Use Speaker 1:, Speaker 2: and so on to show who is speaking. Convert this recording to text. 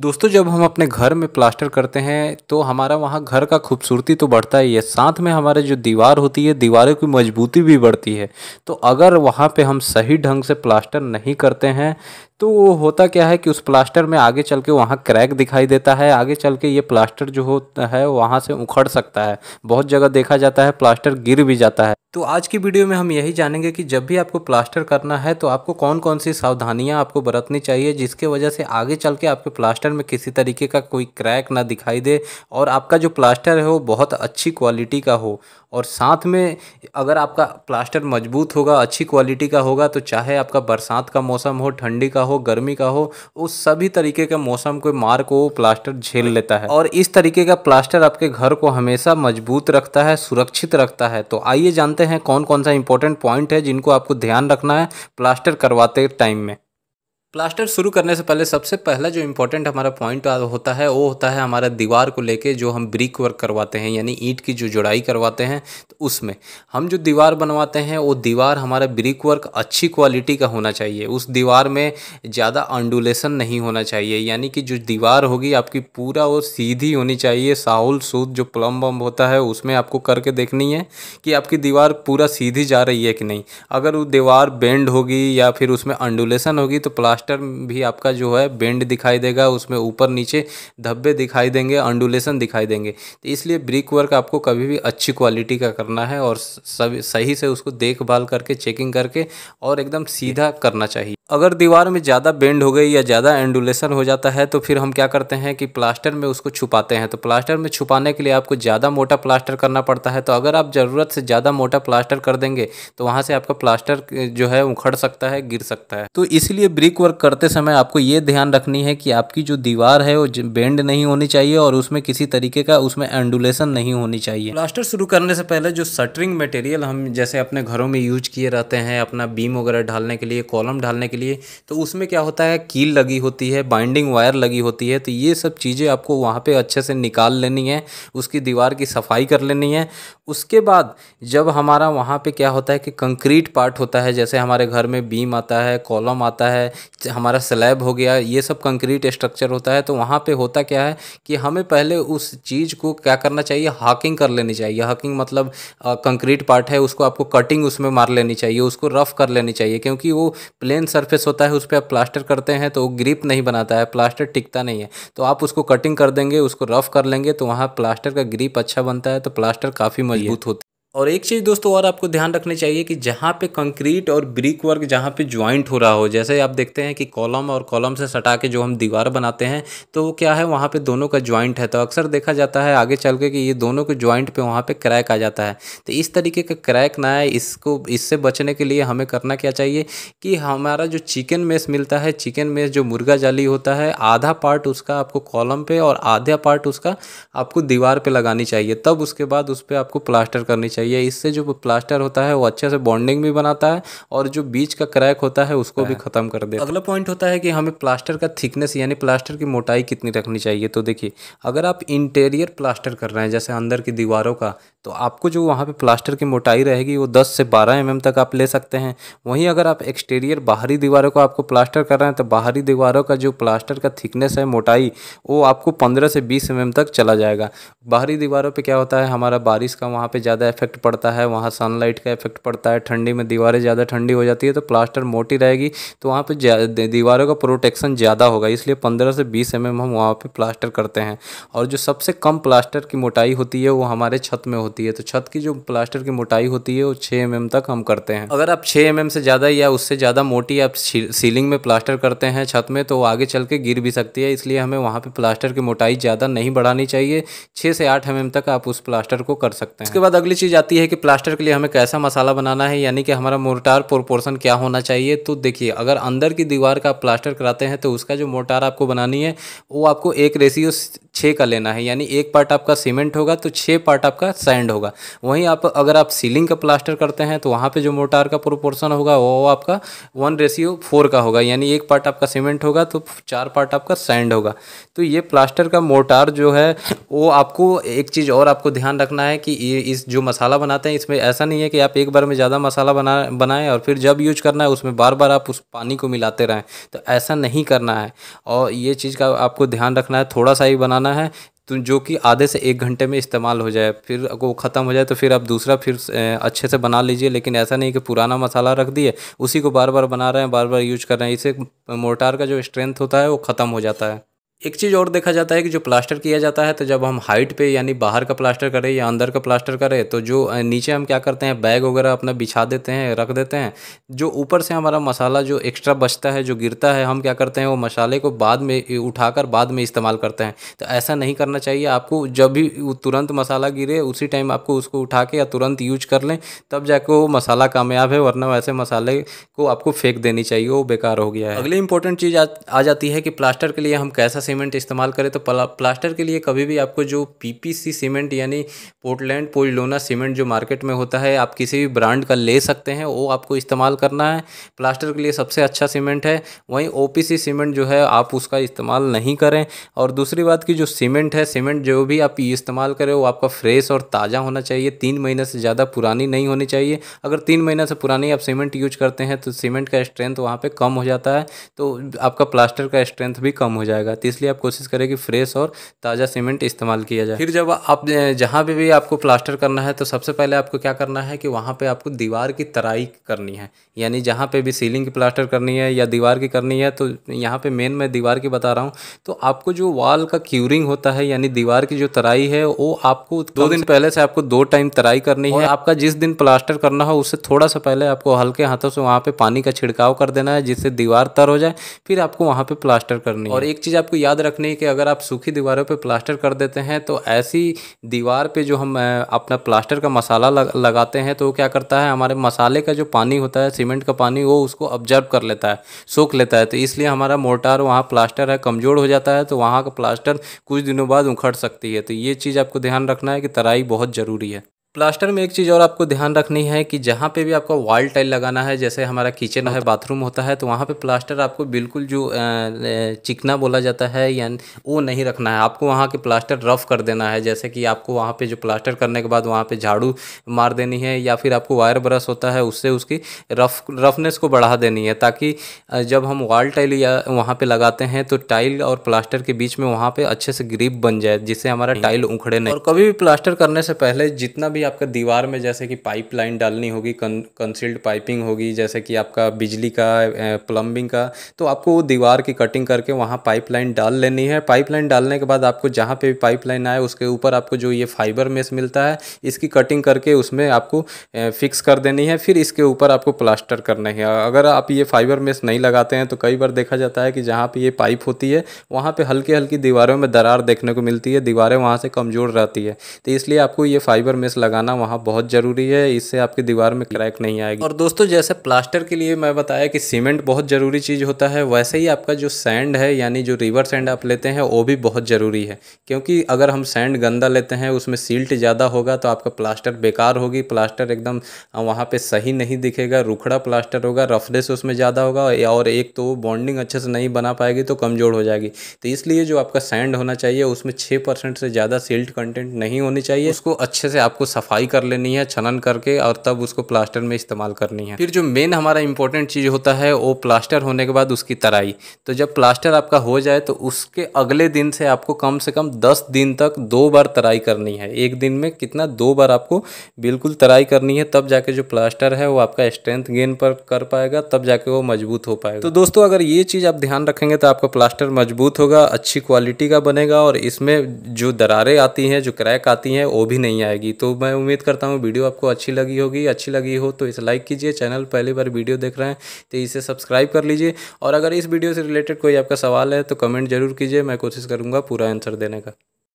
Speaker 1: दोस्तों जब हम अपने घर में प्लास्टर करते हैं तो हमारा वहाँ घर का खूबसूरती तो बढ़ता ही है साथ में हमारे जो दीवार होती है दीवारों की मजबूती भी बढ़ती है तो अगर वहाँ पे हम सही ढंग से प्लास्टर नहीं करते हैं तो वो होता क्या है कि उस प्लास्टर में आगे चल के वहाँ क्रैक दिखाई देता है आगे चल के ये प्लास्टर जो होता है वहाँ से उखड़ सकता है बहुत जगह देखा जाता है प्लास्टर गिर भी जाता है तो आज की वीडियो में हम यही जानेंगे कि जब भी आपको प्लास्टर करना है तो आपको कौन कौन सी सावधानियाँ आपको बरतनी चाहिए जिसके वजह से आगे चल के आपके प्लास्टर में किसी तरीके का कोई क्रैक ना दिखाई दे और आपका जो प्लास्टर है वो बहुत अच्छी क्वालिटी का हो और साथ में अगर आपका प्लास्टर मजबूत होगा अच्छी क्वालिटी का होगा तो चाहे आपका बरसात का मौसम हो ठंडी का हो गर्मी का हो उस सभी तरीके के मौसम को मार को प्लास्टर झेल लेता है और इस तरीके का प्लास्टर आपके घर को हमेशा मजबूत रखता है सुरक्षित रखता है तो आइए जानते हैं कौन कौन सा इंपॉर्टेंट पॉइंट है जिनको आपको ध्यान रखना है प्लास्टर करवाते टाइम में प्लास्टर शुरू करने से पहले सबसे पहला जो इम्पोर्टेंट हमारा पॉइंट होता है वो होता है हमारा दीवार को लेके जो हम ब्रिक वर्क करवाते हैं यानी ईंट की जो जुड़ाई करवाते हैं तो उसमें हम जो दीवार बनवाते हैं वो दीवार हमारा ब्रिक वर्क अच्छी क्वालिटी का होना चाहिए उस दीवार में ज़्यादा अंडुलेशन नहीं होना चाहिए यानी कि जो दीवार होगी आपकी पूरा और सीधी होनी चाहिए साहुल सूद जो प्लम बम होता है उसमें आपको करके देखनी है कि आपकी दीवार पूरा सीधी जा रही है कि नहीं अगर वो दीवार बेंड होगी या फिर उसमें अंडुलेशन होगी तो प्लास्ट प्लास्टर भी आपका जो है बेंड दिखाई देगा उसमें ऊपर नीचे धब्बे दिखाई देंगे अंडुलेशन दिखाई देंगे तो इसलिए ब्रिक वर्क आपको कभी भी अच्छी क्वालिटी का करना है और सभी सही से उसको देखभाल करके चेकिंग करके और एकदम सीधा करना चाहिए अगर दीवार में ज़्यादा बेंड हो गई या ज़्यादा एंडुलेशन हो जाता है तो फिर हम क्या करते हैं कि प्लास्टर में उसको छुपाते हैं तो प्लास्टर में छुपाने के लिए आपको ज़्यादा मोटा प्लास्टर करना पड़ता है तो अगर आप ज़रूरत से ज़्यादा मोटा प्लास्टर कर देंगे तो वहाँ से आपका प्लास्टर जो है उखड़ सकता है गिर सकता है तो इसलिए ब्रिक वर्क करते समय आपको ये ध्यान रखनी है कि आपकी जो दीवार है वो बेंड नहीं होनी चाहिए और उसमें किसी तरीके का उसमें एंडुलेशन नहीं होनी चाहिए प्लास्टर शुरू करने से पहले जो सटरिंग मटेरियल हम जैसे अपने घरों में यूज किए रहते हैं अपना बीम वगैरह ढालने के लिए कॉलम ढालने के लिए तो उसमें क्या होता है कील लगी होती है बाइंडिंग वायर लगी होती है तो ये सब चीज़ें आपको वहाँ पे अच्छे से निकाल लेनी है उसकी दीवार की सफाई कर लेनी है उसके बाद जब हमारा वहाँ पे क्या होता है कि कंक्रीट पार्ट होता है जैसे हमारे घर में बीम आता है कॉलम आता है हमारा स्लैब हो गया ये सब कंक्रीट स्ट्रक्चर होता है तो वहाँ पे होता क्या है कि हमें पहले उस चीज़ को क्या करना चाहिए हाकिंग कर लेनी चाहिए हाकिंग मतलब कंक्रीट पार्ट है उसको आपको कटिंग उसमें मार लेनी चाहिए उसको रफ़ कर लेनी चाहिए क्योंकि वो प्लेन सर सरफेस होता है उस पर आप प्लास्टर करते हैं तो वो ग्रिप नहीं बनाता है प्लास्टर टिकता नहीं है तो आप उसको कटिंग कर देंगे उसको रफ कर लेंगे तो वहाँ प्लास्टर का ग्रिप अच्छा बनता है तो प्लास्टर काफ़ी मजबूत होता है और एक चीज़ दोस्तों और आपको ध्यान रखनी चाहिए कि जहाँ पे कंक्रीट और ब्रिक वर्क जहाँ पे ज्वाइंट हो रहा हो जैसे आप देखते हैं कि कॉलम और कॉलम से सटा के जो हम दीवार बनाते हैं तो वो क्या है वहाँ पे दोनों का ज्वाइंट है तो अक्सर देखा जाता है आगे चल के कि ये दोनों के ज्वाइंट पे वहाँ पे क्रैक आ जाता है तो इस तरीके का क्रैक ना आए इसको इससे बचने के लिए हमें करना क्या चाहिए कि हमारा जो चिकन मेस मिलता है चिकन मेस जो मुर्गा जाली होता है आधा पार्ट उसका आपको कॉलम पर और आधा पार्ट उसका आपको दीवार पर लगानी चाहिए तब उसके बाद उस पर आपको प्लास्टर करनी चाहिए चाहिए इससे जो प्लास्टर होता है वो अच्छे से बॉन्डिंग भी बनाता है और जो बीच का क्रैक होता है उसको भी हाँ। खत्म कर देता है अगला पॉइंट होता है कि हमें प्लास्टर का थिकनेस यानी प्लास्टर की मोटाई कितनी रखनी चाहिए तो देखिए अगर आप इंटीरियर प्लास्टर कर रहे हैं जैसे अंदर की दीवारों का तो आपको जो वहाँ पे प्लास्टर की मोटाई रहेगी वो 10 से 12 एम mm तक आप ले सकते हैं वहीं अगर आप एक्सटीरियर बाहरी दीवारों को आपको प्लास्टर कर रहे हैं तो बाहरी दीवारों का जो प्लास्टर का थिकनेस है मोटाई वो आपको पंद्रह से बीस एम mm तक चला जाएगा बाहरी दीवारों पर क्या होता है हमारा बारिश का वहाँ पर ज़्यादा इफेक्ट इफेक्ट पड़ता है वहाँ सनलाइट का इफेक्ट पड़ता है ठंडी में दीवारें ज़्यादा ठंडी हो जाती है तो प्लास्टर मोटी रहेगी तो वहाँ पर दीवारों का प्रोटेक्शन ज़्यादा होगा इसलिए पंद्रह से बीस एम mm हम वहाँ पर प्लास्टर करते हैं और जो सबसे कम प्लास्टर की मोटाई होती है वो हमारे छत में होती है तो छत की जो प्लास्टर की मोटाई होती है वो छः एम mm तक हम करते हैं अगर आप छः एम mm से ज़्यादा या उससे ज़्यादा मोटी आप सीलिंग में प्लास्टर करते हैं छत में तो आगे चल के गिर भी सकती है इसलिए हमें वहाँ पर प्लास्टर की मोटाई ज़्यादा नहीं बढ़ानी चाहिए छः से आठ एम mm तक आप उस प्लास्टर को कर सकते हैं इसके बाद अगली चीज़ जाती है कि प्लास्टर के लिए हमें कैसा मसाला बनाना है यानी कि हमारा मोर्टार प्रोपोर्शन क्या होना चाहिए तो देखिए अगर अंदर की दीवार का आप प्लास्टर कराते हैं तो उसका जो मोर्टार आपको बनानी है वो आपको एक रेशियो छः का लेना है यानी एक पार्ट आपका सीमेंट होगा तो छः पार्ट आपका सैंड होगा वहीं आप अगर आप सीलिंग का प्लास्टर करते हैं तो वहाँ पर जो मोटार का प्रोपोर्सन होगा वो आपका वन रेशियो फोर का होगा यानी एक पार्ट आपका सीमेंट होगा तो चार पार्ट आपका सैंड होगा तो ये प्लास्टर का मोटार जो है वो आपको एक चीज़ और आपको ध्यान रखना है कि ये इस जो मसाला मसाला बनाते हैं इसमें ऐसा नहीं है कि आप एक बार में ज़्यादा मसाला बना बनाएं और फिर जब यूज करना है उसमें बार बार आप उस पानी को मिलाते रहें तो ऐसा नहीं करना है और ये चीज़ का आपको ध्यान रखना है थोड़ा सा ही बनाना है तो जो कि आधे से एक घंटे में इस्तेमाल हो जाए फिर वो ख़त्म हो जाए तो फिर आप दूसरा फिर अच्छे से बना लीजिए लेकिन ऐसा नहीं कि पुराना मसाला रख दिए उसी को बार बार बना रहे हैं बार बार यूज कर रहे हैं इसे मोर्टार का जो स्ट्रेंथ होता है वो ख़त्म हो जाता है एक चीज़ और देखा जाता है कि जो प्लास्टर किया जाता है तो जब हम हाइट पे यानी बाहर का प्लास्टर करें या अंदर का प्लास्टर करें तो जो नीचे हम क्या करते हैं बैग वगैरह अपना बिछा देते हैं रख देते हैं जो ऊपर से हमारा मसाला जो एक्स्ट्रा बचता है जो गिरता है हम क्या करते हैं वो मसाले को बाद में उठाकर बाद में इस्तेमाल करते हैं तो ऐसा नहीं करना चाहिए आपको जब भी तुरंत मसाला गिरे उसी टाइम आपको उसको उठा के या तुरंत यूज कर लें तब जाकर वो मसाला कामयाब है वरना वैसे मसाले को आपको फेंक देनी चाहिए वो बेकार हो गया है अगली इंपॉर्टेंट चीज़ आ जाती है कि प्लास्टर के लिए हम कैसा सीमेंट इस्तेमाल करें तो प्लास्टर के लिए कभी भी आपको जो पीपीसी सीमेंट यानी पोर्टलैंड पोलोना सीमेंट जो मार्केट में होता है आप किसी भी ब्रांड का ले सकते हैं वो आपको इस्तेमाल करना है प्लास्टर के लिए सबसे अच्छा सीमेंट है वहीं ओ सीमेंट जो है आप उसका इस्तेमाल नहीं करें और दूसरी बात की जो सीमेंट है सीमेंट जो भी आप इस्तेमाल करें वो आपका फ्रेश और ताज़ा होना चाहिए तीन महीने से ज़्यादा पुरानी नहीं होनी चाहिए अगर तीन महीने से पुरानी आप सीमेंट यूज करते हैं तो सीमेंट का स्ट्रेंथ वहाँ पर कम हो जाता है तो आपका प्लास्टर का स्ट्रेंथ भी कम हो जाएगा तो इसलिए आप कोशिश करें कि फ्रेश और ताज़ा सीमेंट इस्तेमाल किया जाए फिर जब आप जहाँ पर भी, भी आपको प्लास्टर करना है तो सबसे पहले आपको क्या करना है कि वहाँ पर आपको दीवार की तराई करनी है यानी जहाँ पर भी सीलिंग की प्लास्टर करनी है या दीवार की करनी है तो यहाँ पर मेन मैं दीवार की बता रहा हूँ तो आपको जो वॉल का क्यूरिंग होता है यानी दीवार की जो तराई है वो आपको दो दिन पहले से आपको दो टाइम तराई करनी है आपका जिस दिन प्लास्टर करना हो उससे थोड़ा सा पहले आपको हल्के हाथों से वहाँ पे पानी का छिड़काव कर देना है जिससे दीवार तर हो जाए फिर आपको वहाँ पे प्लास्टर करनी है और एक चीज़ आपको याद रखनी है कि अगर आप सूखी दीवारों पे प्लास्टर कर देते हैं तो ऐसी दीवार पे जो हम अपना प्लास्टर का मसाला लग, लगाते हैं तो वो क्या करता है हमारे मसाले का जो पानी होता है सीमेंट का पानी वो उसको ऑब्जर्व कर लेता है सूख लेता है तो इसलिए हमारा मोर्टार वहाँ प्लास्टर है कमज़ोर हो जाता है तो वहाँ का प्लास्टर कुछ दिनों बाद उखड़ सकती है तो ये चीज़ आपको ध्यान रखना है कि तराई बहुत ज़रूरी है प्लास्टर में एक चीज़ और आपको ध्यान रखनी है कि जहाँ पे भी आपको वॉल टाइल लगाना है जैसे हमारा किचन है बाथरूम होता है तो वहाँ पे प्लास्टर आपको बिल्कुल जो चिकना बोला जाता है या वो नहीं रखना है आपको वहाँ के प्लास्टर रफ़ कर देना है जैसे कि आपको वहाँ पे जो प्लास्टर करने के बाद वहाँ पे झाड़ू मार देनी है या फिर आपको वायर ब्रश होता है उससे उसकी रफ रफनेस को बढ़ा देनी है ताकि जब हम वॉल टाइल या वहाँ पर लगाते हैं तो टाइल और प्लास्टर के बीच में वहाँ पर अच्छे से ग्रिप बन जाए जिससे हमारा टाइल उखड़े नहीं और कभी भी प्लास्टर करने से पहले जितना भी आपका दीवार में जैसे कि पाइप लाइन डालनी होगी कंसील्ड पाइपिंग होगी जैसे कि आपका बिजली का प्लम्बिंग का तो आपको वो दीवार की कटिंग करके वहाँ पाइप लाइन डाल लेनी है पाइप लाइन डालने के बाद आपको जहाँ पे भी पाइपलाइन आए उसके ऊपर आपको जो ये फाइबर मेस मिलता है इसकी कटिंग करके उसमें आपको फिक्स कर देनी है फिर इसके ऊपर आपको प्लास्टर करना है अगर आप ये फाइबर मेस नहीं लगाते हैं तो कई बार देखा जाता है कि जहाँ पर ये पाइप होती है वहाँ पर हल्की हल्की दीवारों में दरार देखने को मिलती है दीवारें वहाँ से कमज़ोर रहती है तो इसलिए आपको ये फाइबर मेस लगा लगाना वहाँ बहुत ज़रूरी है इससे आपकी दीवार में क्रैक नहीं आएगी और दोस्तों जैसे प्लास्टर के लिए मैं बताया कि सीमेंट बहुत ज़रूरी चीज़ होता है वैसे ही आपका जो सैंड है यानी जो रिवर सैंड आप लेते हैं वो भी बहुत ज़रूरी है क्योंकि अगर हम सैंड गंदा लेते हैं उसमें सील्ट ज़्यादा होगा तो आपका प्लास्टर बेकार होगी प्लास्टर एकदम वहाँ पर सही नहीं दिखेगा रुखड़ा प्लास्टर होगा रफनेस उसमें ज़्यादा होगा और एक तो बॉन्डिंग अच्छे से नहीं बना पाएगी तो कमज़ोर हो जाएगी तो इसलिए जो आपका सैंड होना चाहिए उसमें छः से ज़्यादा सील्ट कंटेंट नहीं होनी चाहिए उसको अच्छे से आपको सफाई कर लेनी है छनन करके और तब उसको प्लास्टर में इस्तेमाल करनी है फिर जो मेन हमारा इंपॉर्टेंट चीज़ होता है वो प्लास्टर होने के बाद उसकी तराई तो जब प्लास्टर आपका हो जाए तो उसके अगले दिन से आपको कम से कम दस दिन तक दो बार तराई करनी है एक दिन में कितना दो बार आपको बिल्कुल तराई करनी है तब जाके जो प्लास्टर है वो आपका स्ट्रेंथ गेन पर कर पाएगा तब जाके वो मजबूत हो पाएगा तो दोस्तों अगर ये चीज़ आप ध्यान रखेंगे तो आपका प्लास्टर मजबूत होगा अच्छी क्वालिटी का बनेगा और इसमें जो दरारें आती हैं जो क्रैक आती हैं वो भी नहीं आएगी तो मैं मैं उम्मीद करता हूँ वीडियो आपको अच्छी लगी होगी अच्छी लगी हो तो इसे लाइक कीजिए चैनल पहली बार वीडियो देख रहे हैं तो इसे सब्सक्राइब कर लीजिए और अगर इस वीडियो से रिलेटेड कोई आपका सवाल है तो कमेंट जरूर कीजिए मैं कोशिश करूँगा पूरा आंसर देने का